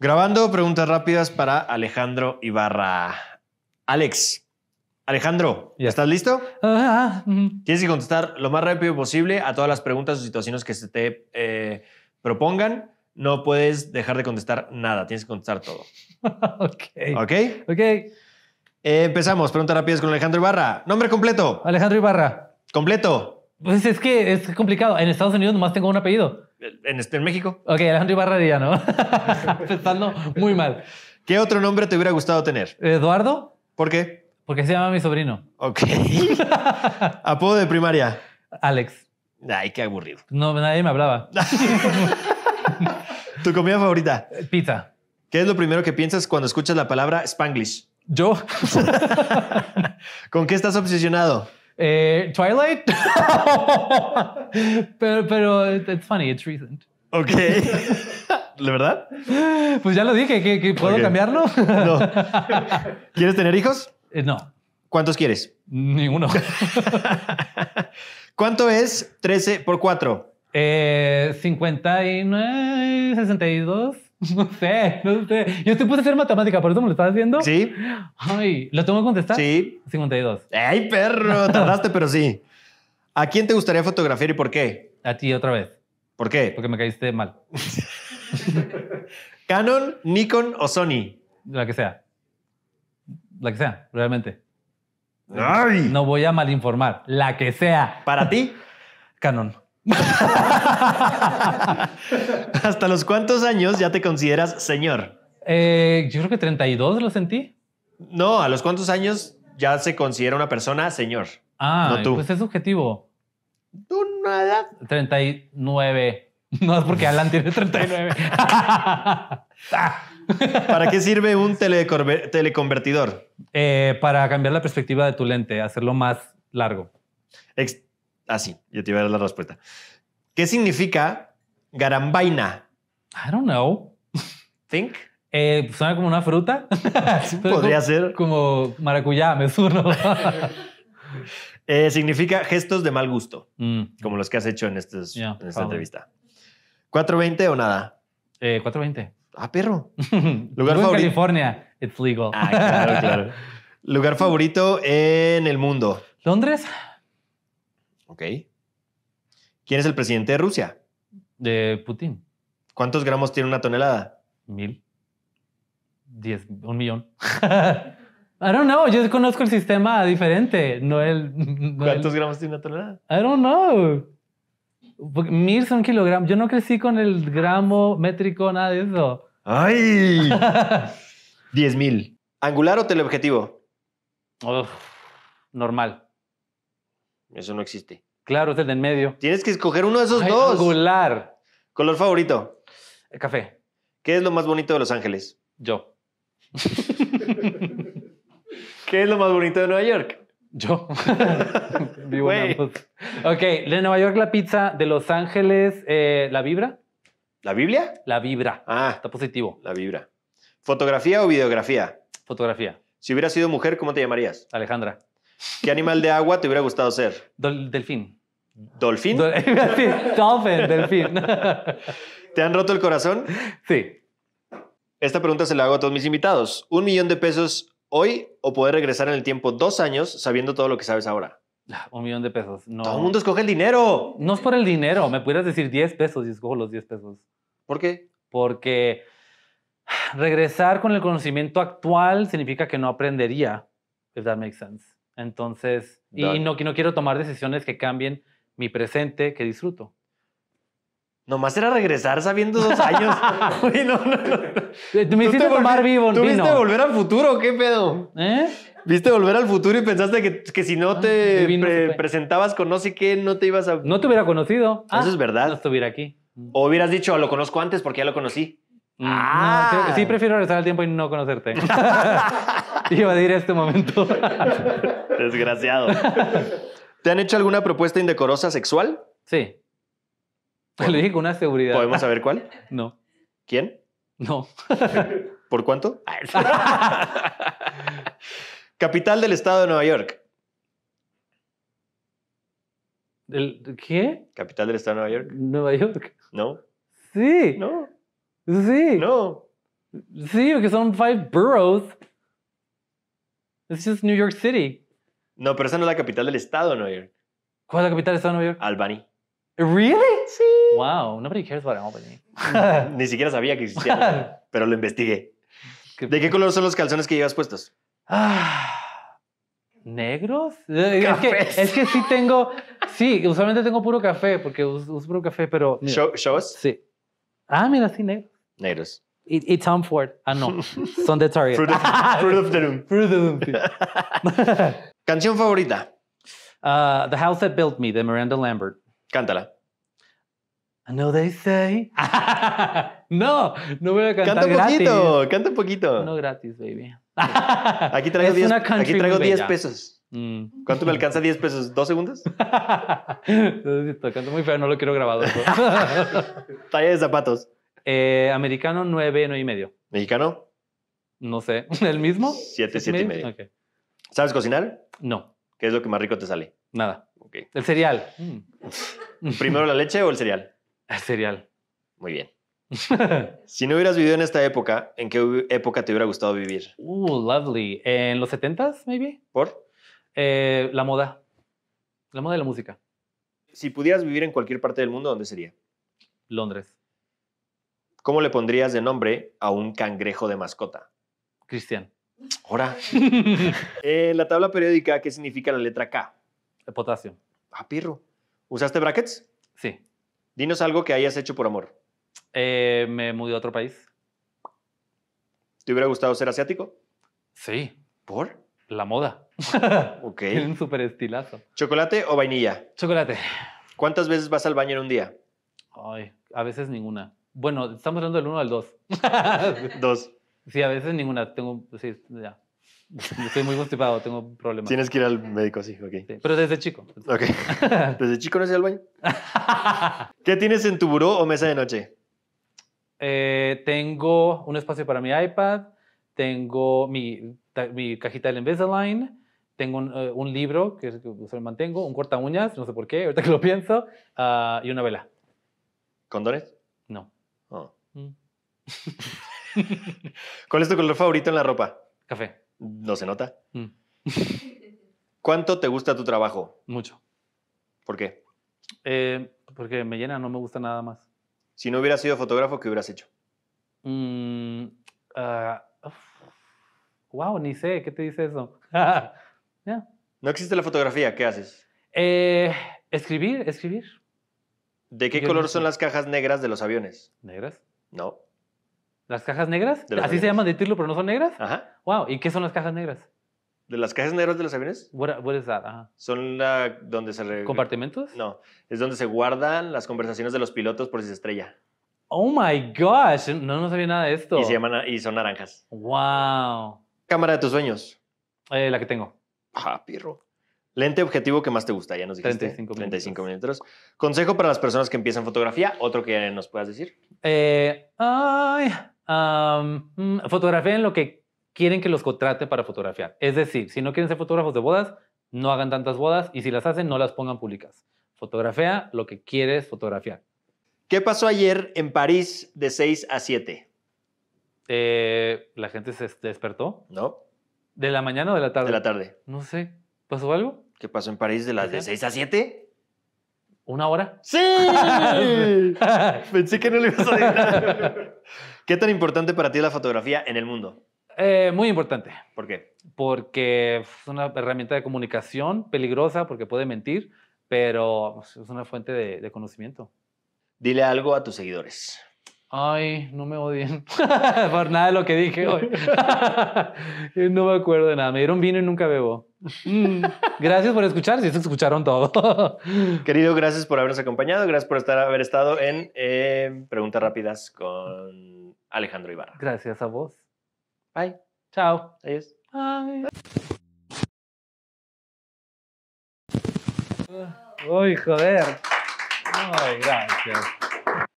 Grabando preguntas rápidas para Alejandro Ibarra. Alex, Alejandro, ¿ya estás listo? Ah, ah, tienes que contestar lo más rápido posible a todas las preguntas o situaciones que se te eh, propongan. No puedes dejar de contestar nada, tienes que contestar todo. ok. Ok. Ok. empezamos. Preguntas rápidas con Alejandro Ibarra. Nombre completo. Alejandro Ibarra. Completo. Pues es que es complicado. En Estados Unidos nomás tengo un apellido. En, este, México. Ok, Alejandro Ibarra ¿no? Pensando muy mal. ¿Qué otro nombre te hubiera gustado tener? Eduardo. ¿Por qué? Porque se llama mi sobrino. Ok. Apodo de primaria. Alex. Ay, qué aburrido. No, nadie me hablaba. ¿Tu comida favorita? Pizza. ¿Qué es lo primero que piensas cuando escuchas la palabra Spanglish? Yo. ¿Con qué estás obsesionado? Eh, Twilight. pero, pero it's funny, it's recent. Ok. ¿De verdad? Pues ya lo dije, que, puedo cambiarlo. no. ¿Quieres tener hijos? Eh, no. ¿Cuántos quieres? Ninguno. ¿Cuánto es 13 por 4? Eh, y 62. No sé, no sé. Yo te puse a hacer matemática, ¿por eso me lo estás haciendo? Sí. Ay, ¿lo tengo que contestar? Sí. 52. ¡Ay, perro! Tardaste, pero sí. ¿A quién te gustaría fotografiar y por qué? A ti otra vez. ¿Por qué? Porque me caíste mal. ¿Canon, Nikon o Sony? La que sea. La que sea, realmente. Ay. No voy a malinformar. La que sea. ¿Para ti? Canon. ¿Hasta los cuántos años ya te consideras señor? Eh, yo creo que 32 lo sentí. No, ¿a los cuántos años ya se considera una persona señor? Ah, no pues es subjetivo. ¿Tú 39. No, es porque Alan tiene 39. ¿Para qué sirve un teleconvertidor? Eh, para cambiar la perspectiva de tu lente, hacerlo más largo. Así, ah, sí. yo te iba a dar la respuesta. ¿Qué significa garambaina? I don't know. Think. Eh, suena como una fruta. podría ser. Como maracuyá, me eh, significa gestos de mal gusto, mm. como los que has hecho en, estos, esta entrevista. ¿420 o nada? 420. Eh, ah, perro. Lugar favorito. California, it's legal. Ah, claro, claro. Lugar favorito en el mundo. Londres. Ok. ¿Quién es el presidente de Rusia? De Putin. ¿Cuántos gramos tiene una tonelada? Mil. Diez, un millón. I don't know. Yo conozco el sistema diferente. No el. ¿Cuántos gramos tiene una tonelada? I don't know. Mil son kilogramos. Yo no crecí con el gramo métrico, nada de eso. ¡Ay! Diez mil. ¿Angular o teleobjetivo? normal. Eso no existe. Claro, es el de en medio. Tienes que escoger uno de esos dos. Angular. ¿Color favorito? café. ¿Qué es lo más bonito de Los Ángeles? Yo. ¿Qué es lo más bonito de Nueva York? Yo. Vivo Ok, de Nueva York la pizza, de Los Ángeles eh, la vibra. ¿La Biblia? La vibra. Ah. Está positivo. La vibra. ¿Fotografía o videografía? Fotografía. Si hubieras sido mujer, ¿cómo te llamarías? Alejandra. ¿Qué animal de agua te hubiera gustado ser? delfín. ¿Dolfín? delfín. ¿Te han roto el corazón? Sí. Esta pregunta se la hago a todos mis invitados. ¿Un millón de pesos hoy o poder regresar en el tiempo dos años sabiendo todo lo que sabes ahora? Ah, un millón de pesos. No. Todo el mundo escoge el dinero. No es por el dinero. Me pudieras decir 10 pesos y escojo los 10 pesos. ¿Por qué? Porque regresar con el conocimiento actual significa que no aprendería, if that makes sense. Entonces, y no, no quiero tomar decisiones que cambien mi presente que disfruto. Nomás era regresar sabiendo dos años. Uy, no, no, Me hiciste tomar vivo, ¿Tú viste volver al futuro? ¿Qué pedo? ¿Eh? ¿Viste volver al futuro y pensaste que, que si no ah, te presentabas con no sé qué, no te ibas a. No te hubiera conocido. Eso es ah, verdad. No estuviera aquí. Mm. O hubieras dicho, lo conozco antes porque ya lo conocí. Mm, ah. sí, sí, prefiero regresar al tiempo y no conocerte. iba a ir a este momento. Desgraciado. ¿Te han hecho alguna propuesta indecorosa sexual? Sí. Te Le dije con una seguridad. ¿Podemos saber cuál? No. ¿Quién? No. ¿Por cuánto? Capital del estado de Nueva York. ¿Qué? Capital del estado de Nueva York. ¿Nueva York? No. Sí. No. Sí. No. Sí, porque son five boroughs. It's just New York City. No, pero esa no es la capital del estado de Nueva York. ¿Cuál es la capital del estado de Nueva York? Albany. ¿Really? Sí. Wow, nobody cares about Albany. ni siquiera sabía que existía, pero lo investigué. ¿De qué color son los calzones que llevas puestos? Ah, ¿Negros? Eh, es que, es que sí tengo. Sí, usualmente tengo puro café, porque uso, puro café, pero. ¿Show us? Sí. Ah, mira, sí, negros. Negros. It, it's Humford. Ah, no. Son de Target. Fruit of, Fruit of the Loom. Fruit of the Loom. Canción favorita. Uh, the House That Built Me, de Miranda Lambert. Cántala. I know they say. no, no voy a cantar. Canta un poquito, canta un poquito. No gratis, baby. aquí traigo 10, aquí traigo 10 pesos. Mm. ¿Cuánto me alcanza 10 pesos? ¿Dos segundos? Canto muy feo, no lo quiero grabado. Talla de zapatos. Eh, americano, 9, 9 y medio. ¿Mexicano? No sé. ¿El mismo? Siete, 7 y medio. ¿Sabes cocinar? No. ¿Qué es lo que más rico te sale? Nada. El cereal. ¿Primero la leche o el cereal? El cereal. Muy bien. si no hubieras vivido en esta época, ¿en qué época te hubiera gustado vivir? Uh, lovely. ¿En los 70s, maybe? ¿Por? Eh, la moda. La moda y la música. Si pudieras vivir en cualquier parte del mundo, ¿dónde sería? Londres. ¿Cómo le pondrías de nombre a un cangrejo de mascota? Cristian. Ahora. En eh, la tabla periódica, ¿qué significa la letra K? potasio. Ah, pirro. ¿Usaste brackets? Sí. Dinos algo que hayas hecho por amor. Eh, me mudé a otro país. ¿Te hubiera gustado ser asiático? Sí. ¿Por? La moda. ok. un superestilazo. estilazo. ¿Chocolate o vainilla? Chocolate. ¿Cuántas veces vas al baño en un día? Ay, a veces ninguna. Bueno, estamos hablando del 1 al 2. ¿Dos? sí, a veces ninguna. Tengo, sí, ya. Estoy muy constipado, tengo problemas. Tienes que ir al médico, sí, ok. pero desde chico. ¿Desde chico no sé el baño? ¿Qué tienes en tu buró o mesa de noche? Eh, tengo un espacio para mi iPad, tengo mi, cajita del Invisalign, tengo un, eh, libro que, mantengo, un corta uñas, no sé por qué, ahorita que lo pienso, ah, y una vela. ¿Condones? No. Mm. ¿Cuál es tu color favorito en la ropa? Café. ¿No se nota? Mm. ¿Cuánto te gusta tu trabajo? Mucho. ¿Por qué? Eh, porque me llena, no me gusta nada más. Si no hubieras sido fotógrafo, ¿qué hubieras hecho? wow, mm, ah, ni sé, ¿qué te dice eso? No existe la fotografía, ¿qué haces? Eh, escribir, escribir. ¿De qué color son las cajas negras de los aviones? ¿Negras? No. ¿Las cajas negras? Así se llaman de Tirlo, pero no son negras. Ajá. Wow. ¿Y qué son las cajas negras? ¿De las cajas negras de los aviones? What, is that? Ajá. Son la donde se compartimentos. No, es donde se guardan las conversaciones de los pilotos por si se estrella. Oh my gosh, no, no sabía nada de esto. Y se llaman y son naranjas. Wow. Cámara de tus sueños. Eh, la que tengo. Ah, pirro. Lente objetivo que más te gusta, ya nos dijiste. 35 milímetros. milímetros. Consejo para las personas que empiezan fotografía, otro que nos puedas decir. Eh, mm, fotografía en lo que quieren que los contrate para fotografiar. Es decir, si no quieren ser fotógrafos de bodas, no hagan tantas bodas y si las hacen, no las pongan públicas. Fotografía lo que quieres fotografiar. ¿Qué pasó ayer en París de 6 a 7? Eh, ¿La gente se despertó? No. ¿De la mañana o de la tarde? De la tarde. No sé. ¿Pasó algo? ¿Qué pasó en París de las de 6 a 7? ¿Una hora? ¡Sí! Pensé que no le ibas a nada. ¿Qué tan importante para ti es la fotografía en el mundo? Eh, muy importante. ¿Por qué? Porque es una herramienta de comunicación peligrosa porque puede mentir, pero es una fuente de, de conocimiento. Dile algo a tus seguidores. Ay, no me odien por nada de lo que dije hoy. no me acuerdo de nada. Me dieron vino y nunca bebo. Mm. gracias por escuchar, si se escucharon todo. Querido, gracias por habernos acompañado, gracias por estar, haber estado en eh, Preguntas Rápidas con Alejandro Ibarra. Gracias a vos. Bye. Chao. Adiós. Bye. Uy, joder. Ay, gracias.